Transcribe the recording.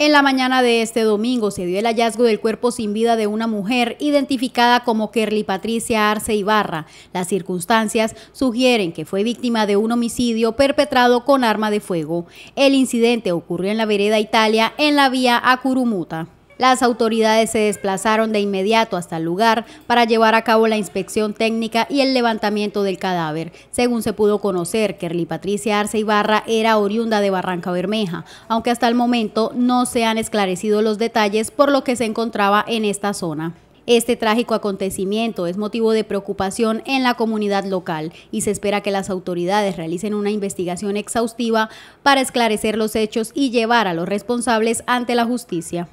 En la mañana de este domingo se dio el hallazgo del cuerpo sin vida de una mujer identificada como Kerly Patricia Arce Ibarra. Las circunstancias sugieren que fue víctima de un homicidio perpetrado con arma de fuego. El incidente ocurrió en la vereda Italia en la vía Acurumuta. Las autoridades se desplazaron de inmediato hasta el lugar para llevar a cabo la inspección técnica y el levantamiento del cadáver. Según se pudo conocer, Kerly Patricia Arce Ibarra era oriunda de Barranca Bermeja, aunque hasta el momento no se han esclarecido los detalles por lo que se encontraba en esta zona. Este trágico acontecimiento es motivo de preocupación en la comunidad local y se espera que las autoridades realicen una investigación exhaustiva para esclarecer los hechos y llevar a los responsables ante la justicia.